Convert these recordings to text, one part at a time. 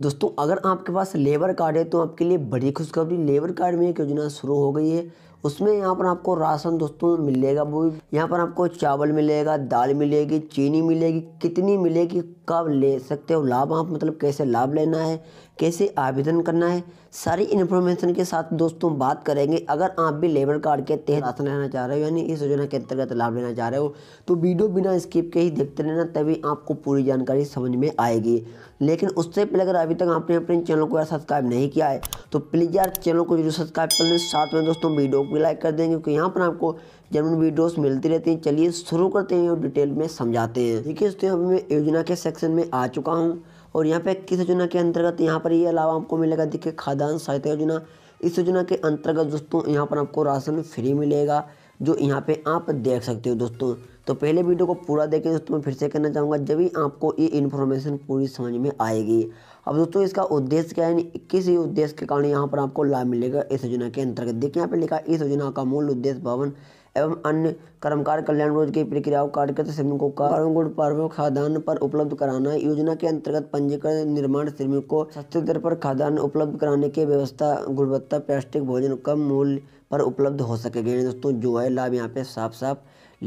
दोस्तों अगर आपके पास लेबर कार्ड है तो आपके लिए बड़ी खुशखबरी लेबर कार्ड में एक योजना शुरू हो गई है उसमें यहाँ पर आपको राशन दोस्तों मिलेगा वो यहाँ पर आपको चावल मिलेगा दाल मिलेगी चीनी मिलेगी कितनी मिलेगी कब ले सकते हो लाभ आप मतलब कैसे लाभ लेना है कैसे आवेदन करना है सारी इन्फॉर्मेशन के साथ दोस्तों बात करेंगे अगर आप भी लेबर कार्ड के तहत राशन लेना चाह रहे हो यानी इस योजना के अंतर्गत लाभ लेना चाह रहे हो तो वीडियो बिना स्किप के ही देखते रहना तभी आपको पूरी जानकारी समझ में आएगी लेकिन उससे पहले अगर अभी तक आपने अपने चैनल को सब्सक्राइब नहीं किया है तो प्लीज़ यार चैनल को जरूर सब्सक्राइब कर लें साथ में दोस्तों वीडियो भी लाइक कर देंगे क्योंकि यहाँ पर आपको जनरल वीडियोस मिलती रहती हैं चलिए शुरू करते हैं और डिटेल में समझाते हैं देखिए दोस्तों अभी मैं योजना के सेक्शन में आ चुका हूँ और यहाँ पे किस योजना के अंतर्गत यहाँ पर ये अलावा आपको मिलेगा देखिए खाद्यान्न सहायता योजना इस योजना के अंतर्गत दोस्तों यहाँ पर आपको राशन फ्री मिलेगा जो यहाँ पे आप देख सकते हो दोस्तों तो पहले वीडियो को पूरा देखें दोस्तों मैं फिर से कहना चाहूँगा जब भी आपको ये इन्फॉर्मेशन पूरी समझ में आएगी अब दोस्तों इसका उद्देश्य क्या है किस उद्देश्य के कारण यहाँ पर आपको लाभ मिलेगा इस योजना के अंतर्गत देखिए यहाँ पर लिखा इस योजना का मूल उद्देश्य भवन एवं अन्य कर्मकार कल्याण रोज की प्रक्रियाओं कार्यरत श्रमिकों का गुण खाद्यान्न पर उपलब्ध कराना योजना के अंतर्गत पंजीकृत निर्माण श्रमिकों को सस्ते दर पर खाद्यान्न उपलब्ध कराने की व्यवस्था गुणवत्ता प्लास्टिक भोजन कम मूल्य पर उपलब्ध हो सकेगी दोस्तों जो है लाभ यहाँ पे साफ साफ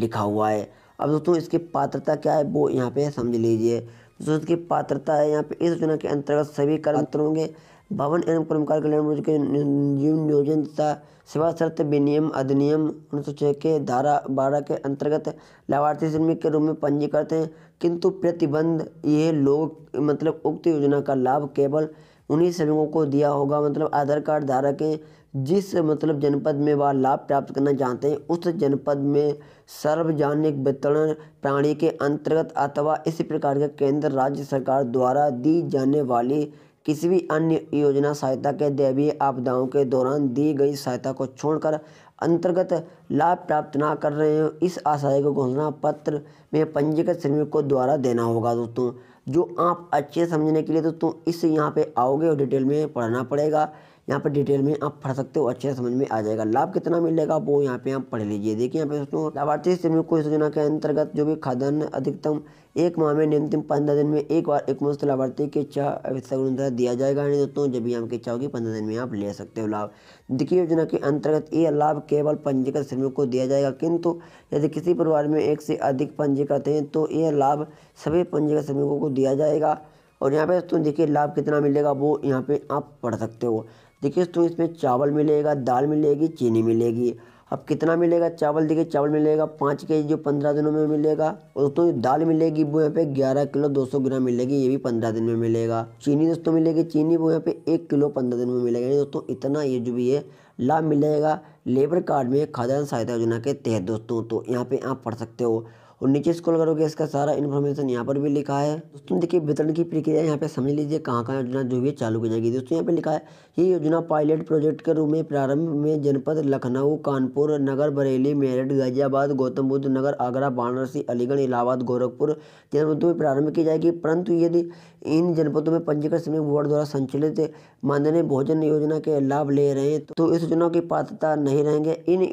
लिखा हुआ है अब दोस्तों इसकी पात्रता क्या है वो यहाँ पे समझ लीजिए दोस्तों इसकी पात्रता है यहाँ पे इस योजना के अंतर्गत सभी कर्मचारी के भवन एवं कर्मकार कल्याण बोर्ड के नियोजन तथा सेवा शर्त विनियम अधिनियम उन्नीस सौ छः के धारा बारह के अंतर्गत लाभार्थी श्रमिक के रूप में पंजीकृत हैं किंतु प्रतिबंध यह लोग मतलब उक्त योजना का लाभ केवल उन्हीं श्रमिकों को दिया होगा मतलब आधार कार्ड धारक हैं जिस मतलब जनपद में वह लाभ प्राप्त करना चाहते हैं उस जनपद में सार्वजनिक वितरण प्रणाली के अंतर्गत अथवा इसी प्रकार के केंद्र राज्य सरकार द्वारा दी जाने वाली किसी भी अन्य योजना सहायता के दैवीय आपदाओं के दौरान दी गई सहायता को छोड़कर अंतर्गत लाभ प्राप्त ना कर रहे हो इस आशय को घोषणा पत्र में पंजीकृत श्रमिक को द्वारा देना होगा दोस्तों जो आप अच्छे समझने के लिए दोस्तों इस यहाँ पे आओगे और डिटेल में पढ़ना पड़ेगा यहाँ पर डिटेल में आप पढ़ सकते हो अच्छे समझ में आ जाएगा लाभ कितना मिलेगा वो यहाँ पे आप पढ़ लीजिए देखिए यहाँ पे दोस्तों लाभार्थी श्रमिक को योजना के अंतर्गत जो भी खाद्यान्न अधिकतम एक माह में न्यूनतम पंद्रह दिन में एक बार एक मुफ्त लाभार्थी के चाह दिया जाएगा यानी दोस्तों जब भी आपकी चाह होगी पंद्रह दिन में आप ले सकते हो लाभ द्वितीय योजना के अंतर्गत ये लाभ केवल पंजीकृत श्रमिक को दिया जाएगा किंतु यदि किसी परिवार में एक से अधिक पंजीकृत हैं तो यह लाभ सभी पंजीकृत श्रमिकों को दिया जाएगा और यहाँ पे दोस्तों देखिए लाभ कितना मिलेगा वो यहाँ पे आप पढ़ सकते हो देखिए तो इसमें चावल मिलेगा दाल मिलेगी चीनी मिलेगी अब कितना मिलेगा चावल देखिए चावल मिलेगा पाँच के जी जो पंद्रह दिनों में मिलेगा और तो दाल मिलेगी वो यहाँ पे ग्यारह किलो दो सौ ग्राम मिलेगी ये भी पंद्रह दिन में मिलेगा चीनी दोस्तों मिलेगी चीनी वो यहाँ पे एक किलो पंद्रह दिन में मिलेगा दोस्तों इतना ये जो भी है लाभ मिलेगा लेबर कार्ड में खाद्यान्न सहायता योजना के तहत दोस्तों तो यहाँ पे आप पढ़ सकते हो और नीचे स्कॉल करोगे इसका सारा इन्फॉर्मेशन यहाँ पर भी लिखा है दोस्तों देखिए वितरण की प्रक्रिया यहाँ पे समझ लीजिए कहाँ कहाँ योजना जो भी चालू की जाएगी दोस्तों यहाँ पे लिखा है ये योजना पायलट प्रोजेक्ट के रूप में प्रारंभ में जनपद लखनऊ कानपुर नगर बरेली मेरठ गाजियाबाद गौतम बुद्ध नगर आगरा वाराणसी अलीगढ़ इलाहाबाद गोरखपुर जनपदों में प्रारंभ की जाएगी परंतु यदि इन जनपदों में पंजीकृत श्रमिक बोर्ड द्वारा संचालित माननीय भोजन योजना के लाभ ले रहे हैं तो इस योजना की पात्रता नहीं रहेंगे इन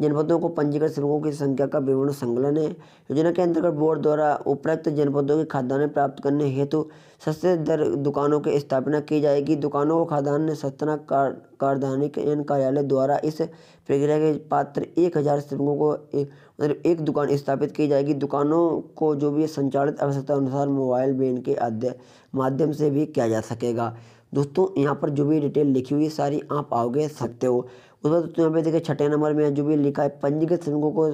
जनपदों को पंजीकृत श्रमिकों की संख्या का विवरण संकलन है योजना के अंतर्गत बोर्ड द्वारा उपरोक्त जनपदों के खाद्यान्न प्राप्त करने हेतु सस्ते दर दुकानों की स्थापना की जाएगी दुकानों को खाद्यान्न सस्तना कार कार्यालय कार्यालय द्वारा इस प्रक्रिया के पात्र एक हज़ार श्रमिकों को मतलब एक दुकान स्थापित की जाएगी दुकानों को जो भी संचालित आवश्यकता अनुसार मोबाइल वैन के माध्यम से भी किया जा सकेगा दोस्तों यहाँ पर जो भी डिटेल लिखी हुई है सारी आप आओगे सकते हो उस बाद दोस्तों यहाँ पे देखिए छठे नंबर में जो भी लिखा है पंजीकृत श्रमिकों को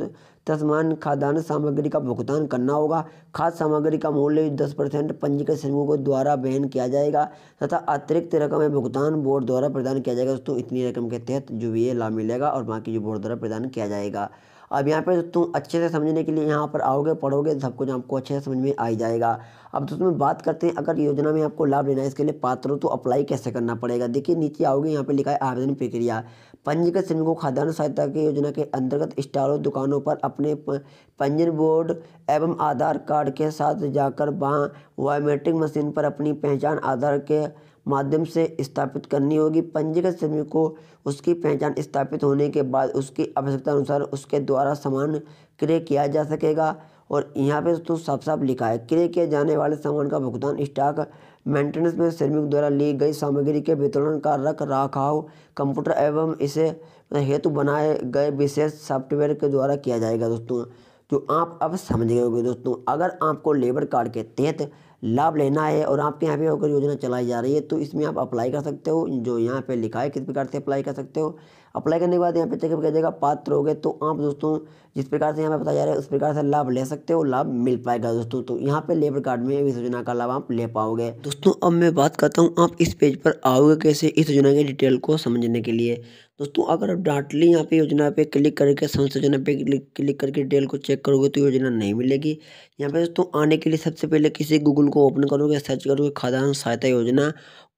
तस्मान खाद्यान्न सामग्री का भुगतान करना होगा खाद्य सामग्री का मूल्य दस परसेंट पंजीकृत के द्वारा बहन किया जाएगा तथा अतिरिक्त रकम है भुगतान बोर्ड द्वारा प्रदान किया जाएगा दोस्तों इतनी रकम के तहत जो भी ये लाभ मिलेगा और बाकी जो बोर्ड द्वारा प्रदान किया जाएगा अब यहाँ पर तो तुम अच्छे से समझने के लिए यहाँ पर आओगे पढ़ोगे सब कुछ आपको अच्छे से समझ में आ जाएगा अब दोस्तों में बात करते हैं अगर योजना में आपको लाभ लेना है इसके लिए पात्रों तो अप्लाई कैसे करना पड़ेगा देखिए नीचे आओगे यहाँ पर लिखा है आवेदन प्रक्रिया पंजीकृत श्रमिकों खाद्यान्न सहायता की योजना के अंतर्गत स्टारों दुकानों पर अपने पंजीन बोर्ड एवं आधार कार्ड के साथ जाकर वहाँ वायोमेट्रिक मशीन पर अपनी पहचान आधार के माध्यम से स्थापित करनी होगी पंजीकृत श्रमिक को उसकी पहचान स्थापित होने के बाद उसकी आवश्यकता अनुसार उसके द्वारा सामान क्रय किया जा सकेगा और यहाँ पे तो साफ साफ लिखा है क्रय किए जाने वाले सामान का भुगतान स्टॉक मेंटेनेंस में श्रमिक द्वारा ली गई सामग्री के वितरण का रख रखाव कंप्यूटर एवं इसे हेतु बनाए गए विशेष सॉफ्टवेयर के द्वारा किया जाएगा दोस्तों जो आप अब समझ गए होंगे दोस्तों अगर आपको लेबर कार्ड के तहत लाभ लेना है और आपके यहाँ पे अगर योजना चलाई जा रही है तो इसमें आप अप्लाई कर सकते हो जो यहाँ पे लिखा है किस प्रकार से अप्लाई कर सकते हो अप्लाई करने के बाद यहाँ पे चेकअप किया जाएगा पात्र हो गए तो आप दोस्तों जिस प्रकार से यहाँ पे बताया जा रहा है उस प्रकार से लाभ ले सकते हो लाभ मिल पाएगा दोस्तों तो यहाँ पे लेबर कार्ड में इस योजना का लाभ आप ले पाओगे दोस्तों अब मैं बात करता हूँ आप इस पेज पर आओगे कैसे इस योजना की डिटेल को समझने के लिए दोस्तों अगर आप डाटली यहाँ पे योजना पे क्लिक करके समस्त योजना पे क्लिक करके डिटेल को चेक करोगे तो योजना नहीं मिलेगी यहाँ पे दोस्तों आने के लिए सबसे पहले किसी गूगल को ओपन करोगे सर्च करोगे खाद्यान्न सहायता योजना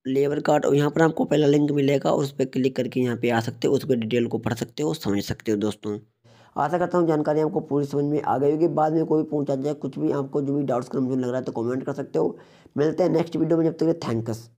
लेबर कार्ड और यहाँ पर आपको पहला लिंक मिलेगा उस पर क्लिक करके यहाँ पे आ सकते हो उस पर डिटेल को पढ़ सकते हो समझ सकते हो दोस्तों आशा करता हूँ जानकारी आपको पूरी समझ में आ गई होगी बाद में कोई पूछा जाए कुछ भी आपको जो भी डाउट्स कन्फ्यूजन लग रहा है तो कमेंट कर सकते हो मिलते हैं नेक्स्ट वीडियो में जब तक थैंक्स